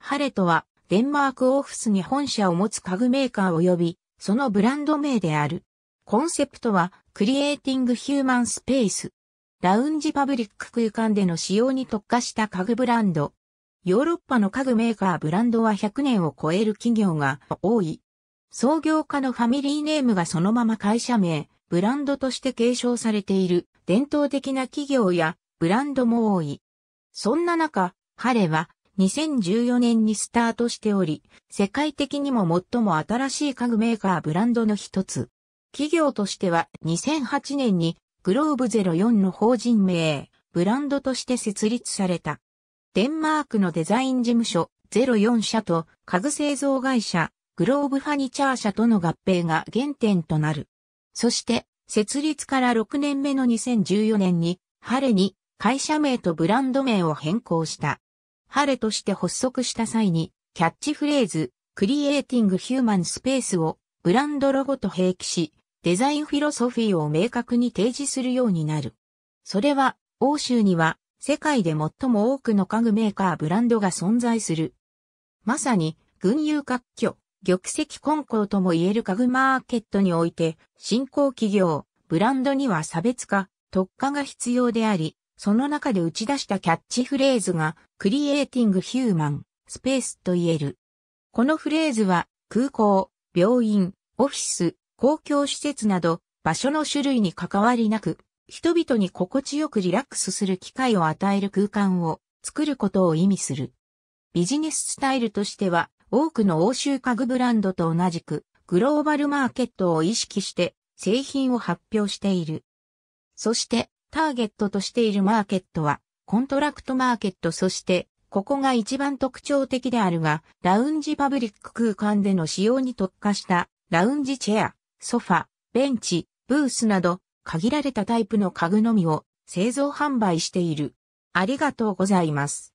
ハレとは、デンマークオフィスに本社を持つ家具メーカー及び、そのブランド名である。コンセプトは、クリエイティングヒューマンスペース。ラウンジパブリック空間での使用に特化した家具ブランド。ヨーロッパの家具メーカーブランドは100年を超える企業が多い。創業家のファミリーネームがそのまま会社名、ブランドとして継承されている伝統的な企業やブランドも多い。そんな中、ハレは2014年にスタートしており、世界的にも最も新しい家具メーカーブランドの一つ。企業としては2008年にグローブ04の法人名、ブランドとして設立された。デンマークのデザイン事務所04社と家具製造会社グローブファニチャー社との合併が原点となる。そして設立から6年目の2014年にハレに会社名とブランド名を変更した。ハレとして発足した際に、キャッチフレーズ、クリエイティングヒューマンスペースをブランドロゴと併記し、デザインフィロソフィーを明確に提示するようになる。それは、欧州には世界で最も多くの家具メーカーブランドが存在する。まさに、群雄割拠、玉石混交とも言える家具マーケットにおいて、新興企業、ブランドには差別化、特化が必要であり、その中で打ち出したキャッチフレーズが、クリエイティングヒューマン、スペースと言える。このフレーズは、空港、病院、オフィス、公共施設など、場所の種類に関わりなく、人々に心地よくリラックスする機会を与える空間を作ることを意味する。ビジネススタイルとしては、多くの欧州家具ブランドと同じく、グローバルマーケットを意識して製品を発表している。そして、ターゲットとしているマーケットは、コントラクトマーケットそして、ここが一番特徴的であるが、ラウンジパブリック空間での使用に特化した、ラウンジチェア、ソファ、ベンチ、ブースなど、限られたタイプの家具のみを製造販売している。ありがとうございます。